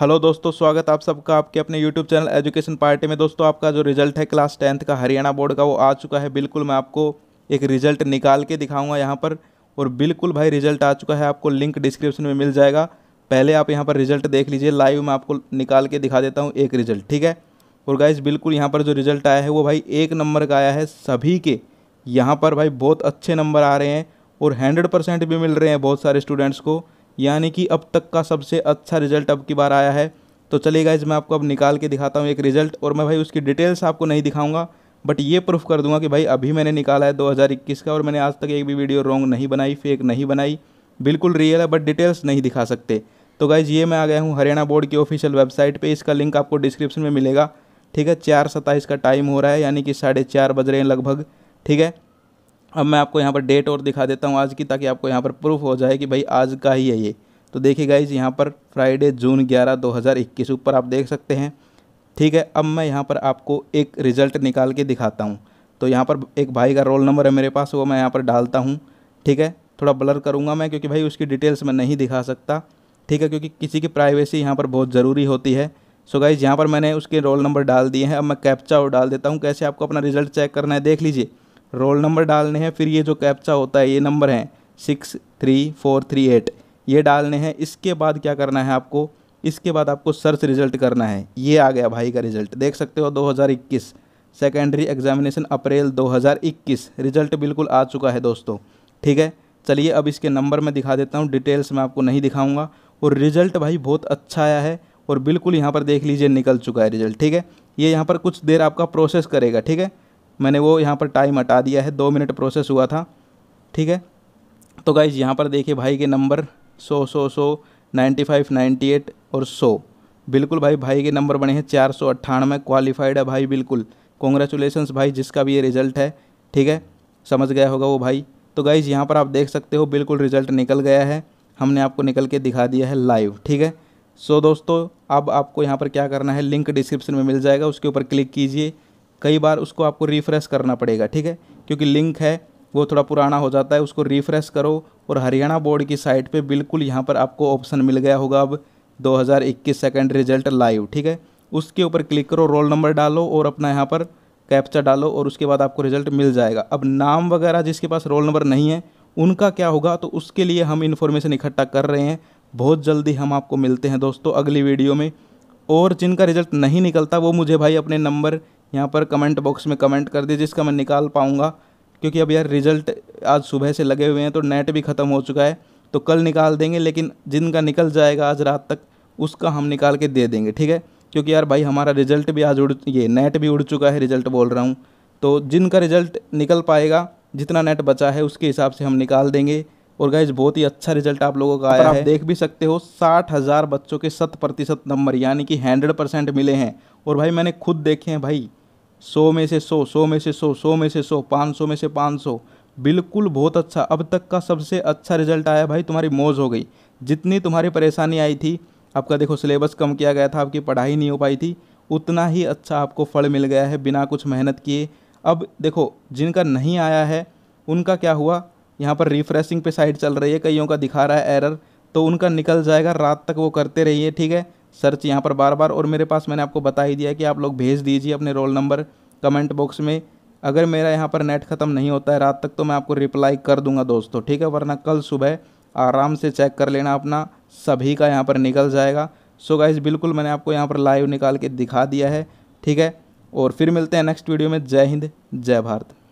hello दोस्तों स्वागत आप सबका आपके अपने यूट्यूब चैनल एजुकेशन पार्टी में दोस्तों आपका जो रिजल्ट है क्लास टेंथ का हरियाणा बोर्ड का वो आ चुका है बिल्कुल मैं आपको एक रिजल्ट निकाल के दिखाऊंगा यहाँ पर और बिल्कुल भाई रिजल्ट आ चुका है आपको लिंक डिस्क्रिप्शन में मिल जाएगा पहले आप यहाँ पर रिजल्ट देख लीजिए लाइव मैं आपको निकाल के दिखा देता हूँ एक रिजल्ट ठीक है और गाइज बिल्कुल यहाँ पर जो रिजल्ट आया है वो भाई एक नंबर का आया है सभी के यहाँ पर भाई बहुत अच्छे नंबर आ रहे हैं और हंड्रेड परसेंट भी मिल रहे हैं बहुत सारे स्टूडेंट्स को यानी कि अब तक का सबसे अच्छा रिजल्ट अब की बार आया है तो चलेगा इस मैं आपको अब निकाल के दिखाता हूँ एक रिज़ल्ट और मैं भाई उसकी डिटेल्स आपको नहीं दिखाऊंगा बट ये प्रूफ कर दूंगा कि भाई अभी मैंने निकाला है 2021 का और मैंने आज तक एक भी वीडियो रॉन्ग नहीं बनाई फेक नहीं बनाई बिल्कुल रियल है बट डिटेल्स नहीं दिखा सकते तो गाइज ये मैं आ गया हूँ हरियाणा बोर्ड की ऑफिशियल वेबसाइट पर इसका लिंक आपको डिस्क्रिप्शन में मिलेगा ठीक है चार का टाइम हो रहा है यानी कि साढ़े चार बज रहे हैं लगभग ठीक है अब मैं आपको यहाँ पर डेट और दिखा देता हूँ आज की ताकि आपको यहाँ पर प्रूफ हो जाए कि भाई आज का ही है ये तो देखिए गाइज यहाँ पर फ्राइडे जून 11 2021 ऊपर आप देख सकते हैं ठीक है अब मैं यहाँ पर आपको एक रिज़ल्ट निकाल के दिखाता हूँ तो यहाँ पर एक भाई का रोल नंबर है मेरे पास वो मैं यहाँ पर डालता हूँ ठीक है थोड़ा ब्लर करूँगा मैं क्योंकि भाई उसकी डिटेल्स मैं नहीं दिखा सकता ठीक है क्योंकि किसी की प्राइवेसी यहाँ पर बहुत ज़रूरी होती है सो गाइज यहाँ पर मैंने उसके रोल नंबर डाल दिए हैं अब मैं कैप्चा और डाल देता हूँ कैसे आपको अपना रिज़ल्ट चेक करना है देख लीजिए रोल नंबर डालने हैं फिर ये जो कैप्चा होता है ये नंबर हैं six three four three eight ये डालने हैं इसके बाद क्या करना है आपको इसके बाद आपको सर्च रिजल्ट करना है ये आ गया भाई का रिजल्ट देख सकते हो 2021 सेकेंडरी एग्जामिनेशन अप्रैल 2021 रिजल्ट बिल्कुल आ चुका है दोस्तों ठीक है चलिए अब इसके नंबर में दिखा देता हूँ डिटेल्स मैं आपको नहीं दिखाऊँगा और रिजल्ट भाई बहुत अच्छा आया है और बिल्कुल यहाँ पर देख लीजिए निकल चुका है रिजल्ट ठीक है ये यहाँ पर कुछ देर आपका प्रोसेस करेगा ठीक है मैंने वो यहाँ पर टाइम हटा दिया है दो मिनट प्रोसेस हुआ था ठीक है तो गाइज यहाँ पर देखिए भाई के नंबर सो सो सौ नाइन्टी फाइव नाइन्टी एट और सो बिल्कुल भाई भाई के नंबर बने हैं चार सौ अट्ठानवे क्वालिफाइड है भाई बिल्कुल कॉन्ग्रेचुलेसन्स भाई जिसका भी ये रिज़ल्ट है ठीक है समझ गया होगा वो भाई तो गाइज़ यहाँ पर आप देख सकते हो बिल्कुल रिज़ल्ट निकल गया है हमने आपको निकल के दिखा दिया है लाइव ठीक है सो दोस्तों अब आपको यहाँ पर क्या करना है लिंक डिस्क्रिप्शन में मिल जाएगा उसके ऊपर क्लिक कीजिए कई बार उसको आपको रिफ़्रेश करना पड़ेगा ठीक है क्योंकि लिंक है वो थोड़ा पुराना हो जाता है उसको रिफ़्रेश करो और हरियाणा बोर्ड की साइट पे बिल्कुल यहाँ पर आपको ऑप्शन मिल गया होगा अब 2021 सेकंड रिजल्ट लाइव ठीक है उसके ऊपर क्लिक करो रोल नंबर डालो और अपना यहाँ पर कैप्चा डालो और उसके बाद आपको रिजल्ट मिल जाएगा अब नाम वगैरह जिसके पास रोल नंबर नहीं है उनका क्या होगा तो उसके लिए हम इन्फॉर्मेशन इकट्ठा कर रहे हैं बहुत जल्दी हम आपको मिलते हैं दोस्तों अगली वीडियो में और जिनका रिजल्ट नहीं निकलता वो मुझे भाई अपने नंबर यहाँ पर कमेंट बॉक्स में कमेंट कर दीजिए जिसका मैं निकाल पाऊँगा क्योंकि अब यार रिजल्ट आज सुबह से लगे हुए हैं तो नेट भी ख़त्म हो चुका है तो कल निकाल देंगे लेकिन जिनका निकल जाएगा आज रात तक उसका हम निकाल के दे देंगे ठीक है क्योंकि यार भाई हमारा रिजल्ट भी आज उड़ ये नेट भी उड़ चुका है रिजल्ट बोल रहा हूँ तो जिनका रिजल्ट निकल पाएगा जितना नेट बचा है उसके हिसाब से हम निकाल देंगे और गाइज बहुत ही अच्छा रिजल्ट आप लोगों का आया आप है देख भी सकते हो साठ हज़ार बच्चों के शत प्रतिशत नंबर यानी कि हंड्रेड परसेंट मिले हैं और भाई मैंने खुद देखे हैं भाई सौ में से सौ सौ में से सौ सौ में से सौ पाँच सौ में से पाँच सौ बिल्कुल बहुत अच्छा अब तक का सबसे अच्छा रिजल्ट आया भाई तुम्हारी मौज हो गई जितनी तुम्हारी परेशानी आई थी आपका देखो सिलेबस कम किया गया था आपकी पढ़ाई नहीं हो पाई थी उतना ही अच्छा आपको फल मिल गया है बिना कुछ मेहनत किए अब देखो जिनका नहीं आया है उनका क्या हुआ यहाँ पर रिफ्रेशिंग पे साइड चल रही है कईयों का दिखा रहा है एरर तो उनका निकल जाएगा रात तक वो करते रहिए ठीक है सर्च यहाँ पर बार बार और मेरे पास मैंने आपको बता ही दिया कि आप लोग भेज दीजिए अपने रोल नंबर कमेंट बॉक्स में अगर मेरा यहाँ पर नेट ख़त्म नहीं होता है रात तक तो मैं आपको रिप्लाई कर दूंगा दोस्तों ठीक है वरना कल सुबह आराम से चेक कर लेना अपना सभी का यहाँ पर निकल जाएगा सो गाइज बिल्कुल मैंने आपको यहाँ पर लाइव निकाल के दिखा दिया है ठीक है और फिर मिलते हैं नेक्स्ट वीडियो में जय हिंद जय भारत